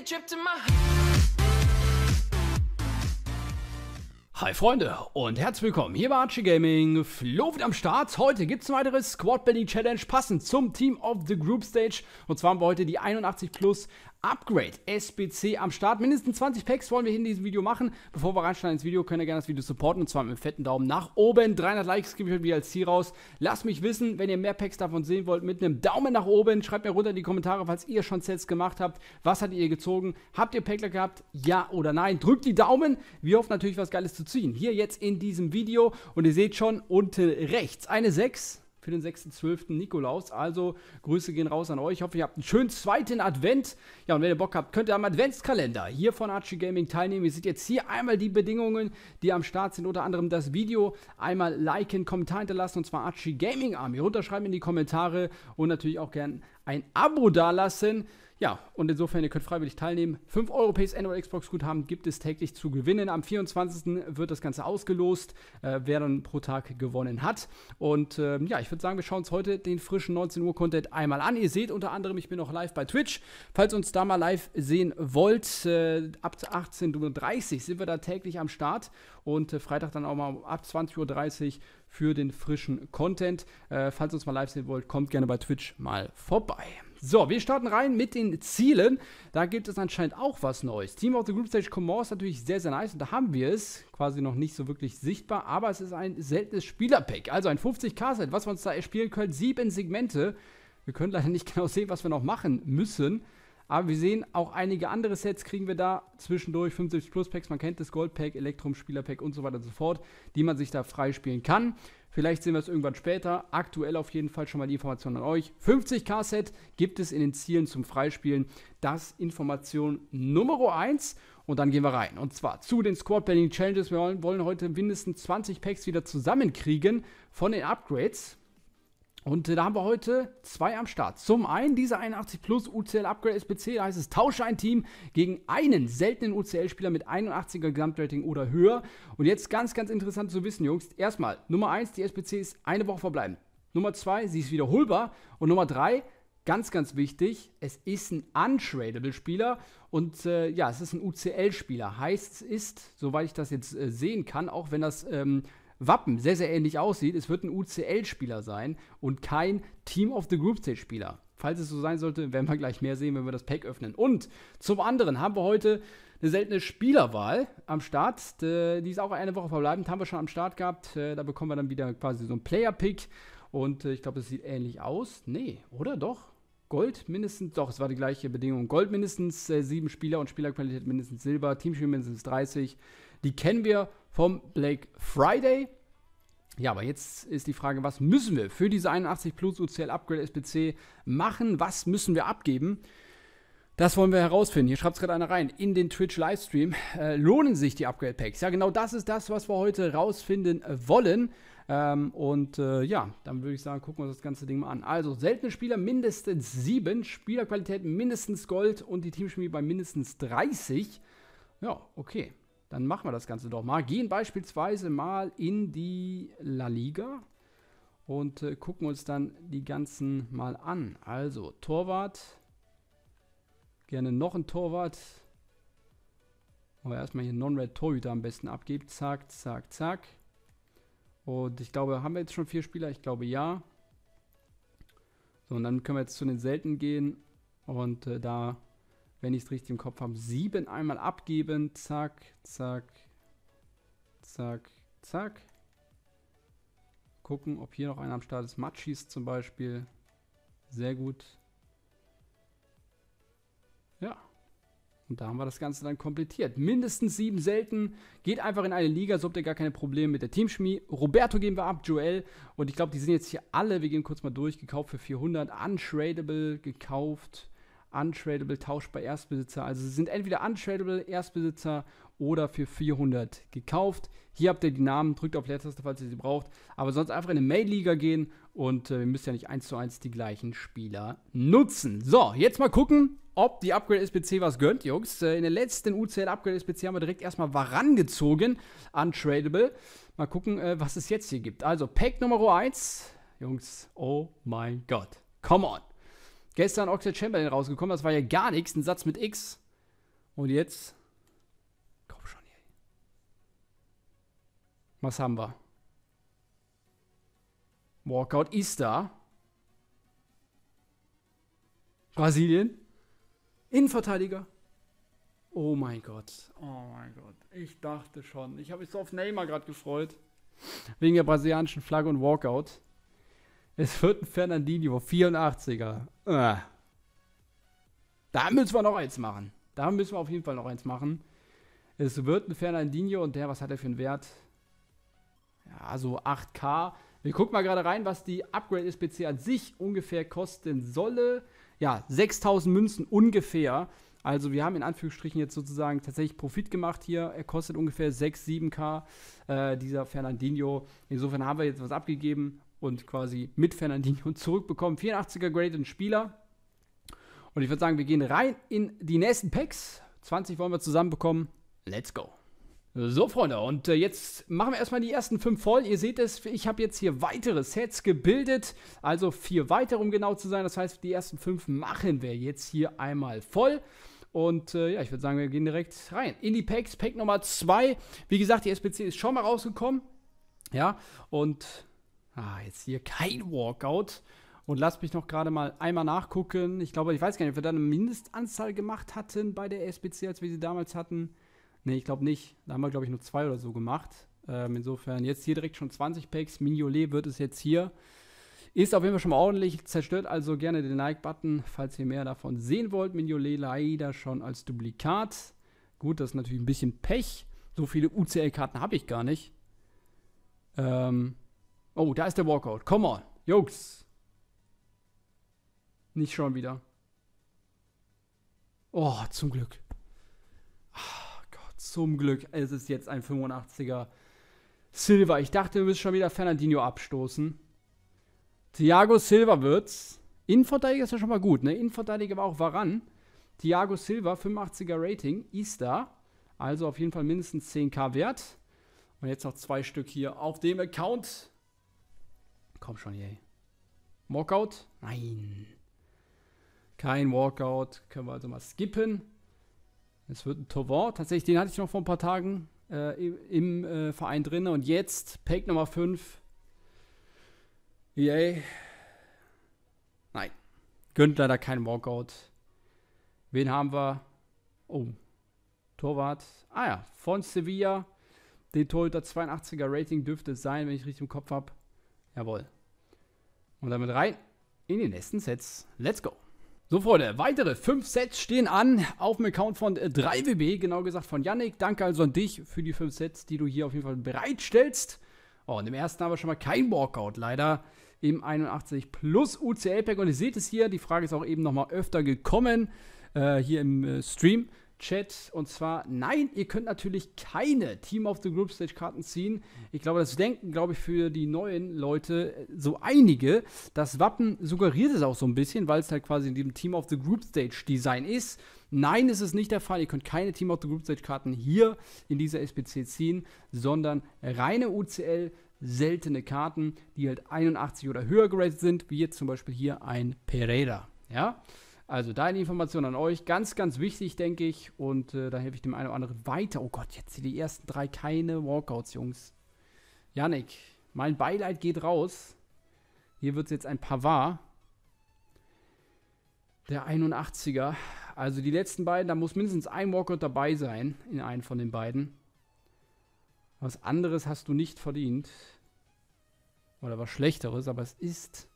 a trip to my Hi Freunde und herzlich willkommen hier bei Archie Gaming. Flo wieder am Start. Heute gibt es eine weitere Squad Building Challenge passend zum Team of the Group Stage. Und zwar haben wir heute die 81 plus Upgrade SBC am Start. Mindestens 20 Packs wollen wir hier in diesem Video machen. Bevor wir reinschneiden ins Video, könnt ihr gerne das Video supporten und zwar mit einem fetten Daumen nach oben. 300 Likes gebe ich heute wieder als Ziel raus. Lasst mich wissen, wenn ihr mehr Packs davon sehen wollt, mit einem Daumen nach oben. Schreibt mir runter in die Kommentare, falls ihr schon Sets gemacht habt. Was hattet ihr gezogen? Habt ihr Packler gehabt? Ja oder nein? Drückt die Daumen. Wir hoffen natürlich, was Geiles zu ziehen. Hier jetzt in diesem Video und ihr seht schon unten rechts eine 6 für den 6.12. Nikolaus. Also Grüße gehen raus an euch. Ich hoffe, ihr habt einen schönen zweiten Advent. Ja, und wenn ihr Bock habt, könnt ihr am Adventskalender hier von Archie Gaming teilnehmen. Ihr seht jetzt hier einmal die Bedingungen, die am Start sind. Unter anderem das Video. Einmal liken, Kommentar hinterlassen und zwar Archie Gaming Army. Runterschreiben in die Kommentare und natürlich auch gern ein Abo dalassen. Ja, und insofern, ihr könnt freiwillig teilnehmen. 5 Euro PSN oder Xbox-Guthaben gibt es täglich zu gewinnen. Am 24. wird das Ganze ausgelost, äh, wer dann pro Tag gewonnen hat. Und ähm, ja, ich würde sagen, wir schauen uns heute den frischen 19 Uhr Content einmal an. Ihr seht unter anderem, ich bin noch live bei Twitch. Falls ihr uns da mal live sehen wollt, äh, ab 18.30 Uhr sind wir da täglich am Start und äh, Freitag dann auch mal ab 20.30 Uhr für den frischen Content. Äh, falls ihr uns mal live sehen wollt, kommt gerne bei Twitch mal vorbei. So, wir starten rein mit den Zielen. Da gibt es anscheinend auch was Neues. Team of the Group Stage Command ist natürlich sehr, sehr nice und da haben wir es. Quasi noch nicht so wirklich sichtbar, aber es ist ein seltenes Spielerpack. Also ein 50k-Set, was wir uns da erspielen können. Sieben Segmente. Wir können leider nicht genau sehen, was wir noch machen müssen. Aber wir sehen, auch einige andere Sets kriegen wir da zwischendurch. 75 Plus Packs, man kennt das Gold Pack, Elektrum Spieler Pack und so weiter und so fort, die man sich da freispielen kann. Vielleicht sehen wir es irgendwann später. Aktuell auf jeden Fall schon mal die Information an euch. 50k Set gibt es in den Zielen zum Freispielen. Das Information Nummer 1. Und dann gehen wir rein. Und zwar zu den Squad Building Challenges. Wir wollen heute mindestens 20 Packs wieder zusammenkriegen von den Upgrades. Und äh, da haben wir heute zwei am Start. Zum einen dieser 81 Plus UCL Upgrade SPC, da heißt es, tausche ein Team gegen einen seltenen UCL-Spieler mit 81er Gesamtrating oder höher. Und jetzt ganz, ganz interessant zu wissen, Jungs. Erstmal, Nummer 1, die SPC ist eine Woche verbleiben. Nummer 2, sie ist wiederholbar. Und Nummer 3, ganz, ganz wichtig, es ist ein untradable Spieler und äh, ja, es ist ein UCL-Spieler. Heißt, es ist, soweit ich das jetzt äh, sehen kann, auch wenn das ähm, Wappen sehr, sehr ähnlich aussieht. Es wird ein UCL-Spieler sein und kein Team of the Group state spieler Falls es so sein sollte, werden wir gleich mehr sehen, wenn wir das Pack öffnen. Und zum anderen haben wir heute eine seltene Spielerwahl am Start. Die ist auch eine Woche verbleibend, haben wir schon am Start gehabt. Äh, da bekommen wir dann wieder quasi so einen Player-Pick. Und äh, ich glaube, das sieht ähnlich aus. Nee, oder doch? Gold mindestens, doch, es war die gleiche Bedingung. Gold mindestens äh, sieben Spieler und Spielerqualität mindestens Silber, Teamspiel mindestens 30. Die kennen wir vom Blake Friday. Ja, aber jetzt ist die Frage, was müssen wir für diese 81 Plus UCL Upgrade SPC machen? Was müssen wir abgeben? Das wollen wir herausfinden. Hier schreibt es gerade einer rein. In den Twitch-Livestream äh, lohnen sich die Upgrade-Packs. Ja, genau das ist das, was wir heute rausfinden äh, wollen. Ähm, und äh, ja, dann würde ich sagen, gucken wir uns das ganze Ding mal an. Also, seltene Spieler mindestens 7, Spielerqualität mindestens Gold und die Teamchemie bei mindestens 30. Ja, okay dann machen wir das Ganze doch mal. Gehen beispielsweise mal in die La Liga und äh, gucken uns dann die ganzen mal an. Also Torwart, gerne noch ein Torwart. Aber erstmal hier Non-Red Torhüter am besten abgibt. Zack, zack, zack. Und ich glaube, haben wir jetzt schon vier Spieler? Ich glaube ja. So, und dann können wir jetzt zu den Selten gehen. Und äh, da wenn ich es richtig im Kopf habe, sieben einmal abgeben. Zack, zack, zack, zack. Gucken, ob hier noch einer am Start ist. Machis zum Beispiel. Sehr gut. Ja. Und da haben wir das Ganze dann komplettiert. Mindestens sieben selten. Geht einfach in eine Liga, so habt ihr gar keine Probleme mit der Teamchemie. Roberto geben wir ab, Joel. Und ich glaube, die sind jetzt hier alle, wir gehen kurz mal durch, gekauft für 400. Untradable gekauft untradable, tauschbar Erstbesitzer. Also sie sind entweder untradable Erstbesitzer oder für 400 gekauft. Hier habt ihr die Namen, drückt auf Leertaste, falls ihr sie braucht. Aber sonst einfach in eine mail liga gehen und äh, ihr müsst ja nicht eins zu eins die gleichen Spieler nutzen. So, jetzt mal gucken, ob die Upgrade spc was gönnt, Jungs. Äh, in der letzten UCL Upgrade spc haben wir direkt erstmal warangezogen, untradable. Mal gucken, äh, was es jetzt hier gibt. Also Pack Nummer 1, Jungs, oh mein Gott. Come on. Gestern Oxford Chamberlain rausgekommen, das war ja gar nichts, ein Satz mit X. Und jetzt. Komm schon, hier. Was haben wir? Walkout ist da. Brasilien. Innenverteidiger. Oh mein Gott. Oh mein Gott. Ich dachte schon. Ich habe mich so auf Neymar gerade gefreut. Wegen der brasilianischen Flagge und Walkout. Es wird ein Fernandinho, 84er. Ah. Da müssen wir noch eins machen. Da müssen wir auf jeden Fall noch eins machen. Es wird ein Fernandinho und der, was hat er für einen Wert? Ja, so 8K. Wir gucken mal gerade rein, was die Upgrade SPC an sich ungefähr kosten solle. Ja, 6000 Münzen ungefähr. Also wir haben in Anführungsstrichen jetzt sozusagen tatsächlich Profit gemacht hier. Er kostet ungefähr 6, 7k, äh, dieser Fernandinho. Insofern haben wir jetzt was abgegeben und quasi mit Fernandinho zurückbekommen. 84er graded Spieler. Und ich würde sagen, wir gehen rein in die nächsten Packs. 20 wollen wir zusammenbekommen. Let's go. So, Freunde, und äh, jetzt machen wir erstmal die ersten fünf voll. Ihr seht es, ich habe jetzt hier weitere Sets gebildet, also vier weitere, um genau zu sein. Das heißt, die ersten fünf machen wir jetzt hier einmal voll. Und äh, ja, ich würde sagen, wir gehen direkt rein in die Packs. Pack Nummer 2. Wie gesagt, die SPC ist schon mal rausgekommen. Ja, und Ah, jetzt hier kein Walkout. Und lasst mich noch gerade mal einmal nachgucken. Ich glaube, ich weiß gar nicht, ob wir da eine Mindestanzahl gemacht hatten bei der SPC, als wir sie damals hatten. Nee, ich glaube nicht. Da haben wir, glaube ich, nur zwei oder so gemacht. Ähm, insofern jetzt hier direkt schon 20 Packs. Mignolet wird es jetzt hier. Ist auf jeden Fall schon mal ordentlich zerstört, also gerne den Like-Button, falls ihr mehr davon sehen wollt. Mignolet leider schon als Duplikat. Gut, das ist natürlich ein bisschen Pech. So viele UCL-Karten habe ich gar nicht. Ähm, Oh, da ist der Walkout. Come on, Jungs. Nicht schon wieder. Oh, zum Glück. Oh Gott, zum Glück. Es ist jetzt ein 85er Silver. Ich dachte, wir müssen schon wieder Fernandinho abstoßen. Thiago Silva wird's. Innenverteidiger ist ja schon mal gut, ne? Innenverteidiger war auch Varan. Thiago Silva, 85er Rating, Easter. Also auf jeden Fall mindestens 10k wert. Und jetzt noch zwei Stück hier auf dem Account. Komm schon, yay. Walkout? Nein. Kein Walkout. Können wir also mal skippen. Es wird ein Tovor. Tatsächlich, den hatte ich noch vor ein paar Tagen äh, im äh, Verein drin. Und jetzt Pack Nummer 5. Yay. Nein. Gönnt leider kein Walkout. Wen haben wir? Oh. Torwart. Ah ja, von Sevilla. Den Torhüter 82er Rating dürfte es sein, wenn ich richtig im Kopf habe. Jawohl. Und damit rein in die nächsten Sets. Let's go. So, Freunde, weitere fünf Sets stehen an auf dem Account von 3WB, genau gesagt von Yannick. Danke also an dich für die fünf Sets, die du hier auf jeden Fall bereitstellst. Oh, und im ersten haben wir schon mal kein Walkout, leider. Im 81 plus UCL-Pack. Und ihr seht es hier, die Frage ist auch eben nochmal öfter gekommen, äh, hier im äh, Stream. Chat. Und zwar, nein, ihr könnt natürlich keine Team of the Group Stage Karten ziehen. Ich glaube, das denken, glaube ich, für die neuen Leute äh, so einige. Das Wappen suggeriert es auch so ein bisschen, weil es halt quasi in diesem Team of the Group Stage Design ist. Nein, ist es nicht der Fall. Ihr könnt keine Team of the Group Stage Karten hier in dieser SPC ziehen, sondern reine UCL seltene Karten, die halt 81 oder höher geratet sind, wie jetzt zum Beispiel hier ein Pereira. Ja, also deine Information an euch, ganz, ganz wichtig, denke ich. Und äh, da helfe ich dem einen oder anderen weiter. Oh Gott, jetzt die ersten drei keine Walkouts, Jungs. Yannick, mein Beileid geht raus. Hier wird es jetzt ein Pavar. Der 81er. Also die letzten beiden, da muss mindestens ein Walkout dabei sein in einem von den beiden. Was anderes hast du nicht verdient. Oder was Schlechteres, aber es ist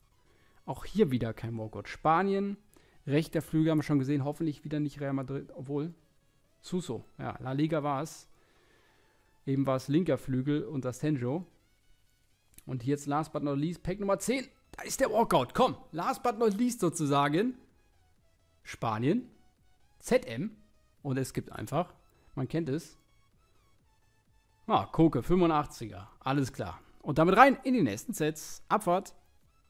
auch hier wieder kein Walkout. Spanien Rechter Flügel haben wir schon gesehen, hoffentlich wieder nicht Real Madrid, obwohl Suso, ja, La Liga war es. Eben war es linker Flügel und das Tenjo. Und jetzt last but not least, Pack Nummer 10. Da ist der Walkout. Komm, last but not least sozusagen. Spanien, ZM. Und es gibt einfach, man kennt es. Ah, Koke, 85er. Alles klar. Und damit rein in die nächsten Sets. Abfahrt.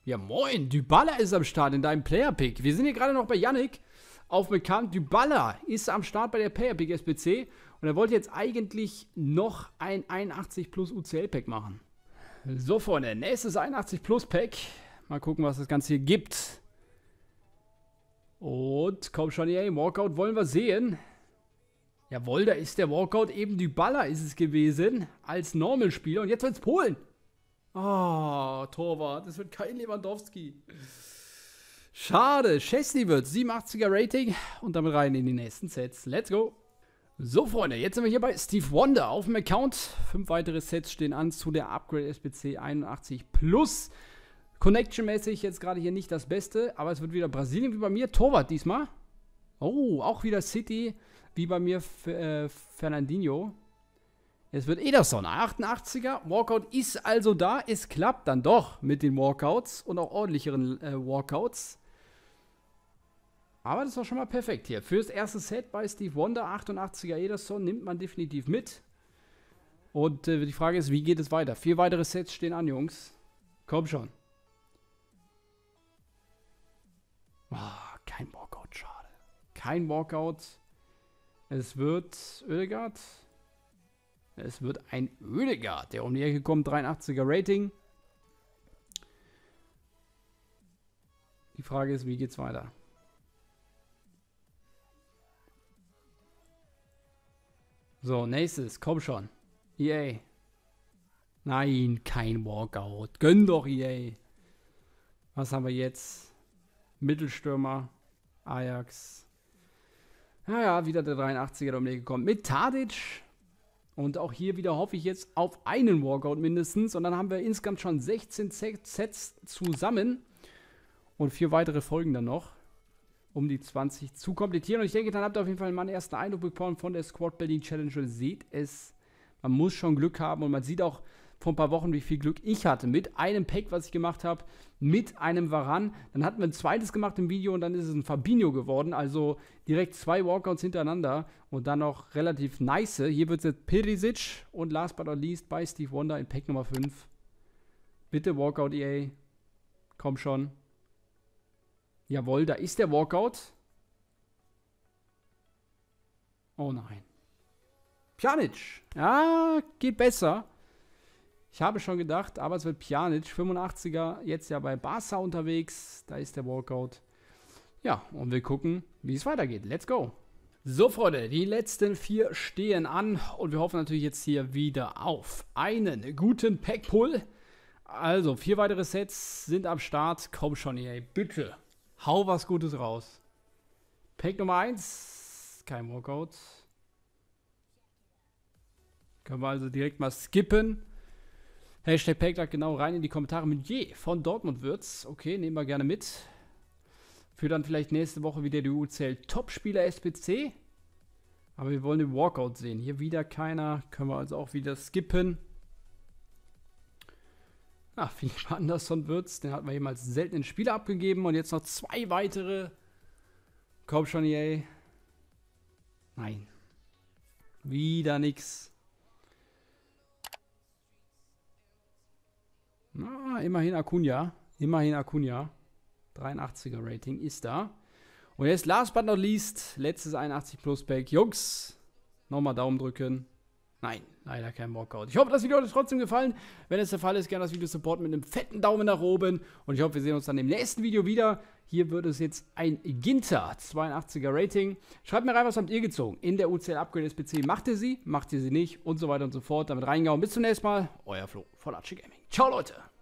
Ja, moin, Dybala ist am Start in deinem Player-Pick. Wir sind hier gerade noch bei Yannick aufbekannt. Dybala ist am Start bei der Player-Pick spc und er wollte jetzt eigentlich noch ein 81 plus UCL-Pack machen. So, Freunde, nächstes 81 plus Pack. Mal gucken, was das Ganze hier gibt. Und komm schon, ey, Walkout wollen wir sehen. Jawohl, da ist der Walkout eben Dybala ist es gewesen als Normalspieler und jetzt wird's Polen. Oh, Torwart. Es wird kein Lewandowski. Schade. Chesney wird 87er Rating und damit rein in die nächsten Sets. Let's go. So, Freunde, jetzt sind wir hier bei Steve Wonder auf dem Account. Fünf weitere Sets stehen an zu der Upgrade SPC 81 Plus. Connection-mäßig jetzt gerade hier nicht das Beste, aber es wird wieder Brasilien wie bei mir. Torwart diesmal. Oh, auch wieder City wie bei mir F äh, Fernandinho. Es wird Ederson, eh 88er. Walkout ist also da. Es klappt dann doch mit den Walkouts und auch ordentlicheren äh, Walkouts. Aber das war schon mal perfekt hier. Fürs erste Set bei Steve Wonder, 88er Ederson, eh nimmt man definitiv mit. Und äh, die Frage ist, wie geht es weiter? Vier weitere Sets stehen an, Jungs. Komm schon. Ah, kein Walkout, schade. Kein Walkout. Es wird Ödegard. Es wird ein Ödegard, der um die Ecke kommt, 83er Rating. Die Frage ist, wie geht's weiter? So, nächstes, komm schon. EA. Nein, kein Walkout. Gönn doch EA. Was haben wir jetzt? Mittelstürmer, Ajax. Naja, wieder der 83er um die Ecke kommt. Mit Tadic, und auch hier wieder hoffe ich jetzt auf einen Walkout mindestens. Und dann haben wir insgesamt schon 16 Sets zusammen. Und vier weitere Folgen dann noch, um die 20 zu komplettieren. Und ich denke, dann habt ihr auf jeden Fall meinen ersten Eindruck bekommen von der Squad Building Challenge. Ihr seht es, man muss schon Glück haben. Und man sieht auch, vor ein paar Wochen, wie viel Glück ich hatte mit einem Pack, was ich gemacht habe, mit einem Varan. Dann hatten wir ein zweites gemacht im Video und dann ist es ein Fabinho geworden. Also direkt zwei Walkouts hintereinander und dann noch relativ nice. Hier wird es jetzt Perisic und last but not least bei Steve Wonder in Pack Nummer 5. Bitte Walkout EA. Komm schon. Jawohl, da ist der Walkout. Oh nein. Pjanic. Ja, geht besser. Ich habe schon gedacht, aber es wird Pjanic, 85er, jetzt ja bei Barca unterwegs. Da ist der Walkout. Ja, und wir gucken, wie es weitergeht. Let's go! So, Freunde, die letzten vier stehen an und wir hoffen natürlich jetzt hier wieder auf einen guten Pack-Pull. Also, vier weitere Sets sind am Start. Komm schon, ey, bitte. Hau was Gutes raus. Pack Nummer 1, kein Walkout. Können wir also direkt mal skippen. Hashtag Paytag genau rein in die Kommentare mit je von Dortmund wird's. Okay, nehmen wir gerne mit. Für dann vielleicht nächste Woche wieder die UCL Topspieler SPC. Aber wir wollen den Walkout sehen. Hier wieder keiner. Können wir also auch wieder skippen. Ah, Philipp Andersson wird's. Den hatten wir jemals selten in Spieler abgegeben. Und jetzt noch zwei weitere. Komm schon, yay. Nein. Wieder nichts. immerhin Acuna. Immerhin Acuna. 83er Rating ist da. Und jetzt last but not least, letztes 81 Plus Pack. Jungs, nochmal Daumen drücken. Nein, leider kein Walkout. Ich hoffe, das Video hat euch trotzdem gefallen. Wenn es der Fall ist, gerne das Video supporten mit einem fetten Daumen nach oben. Und ich hoffe, wir sehen uns dann im nächsten Video wieder. Hier wird es jetzt ein Ginter, 82er Rating. Schreibt mir rein, was habt ihr gezogen in der UCL Upgrade SPC. Macht ihr sie, macht ihr sie nicht und so weiter und so fort. Damit reingehauen. Bis zum nächsten Mal. Euer Flo von Archie Gaming. Ciao, Leute.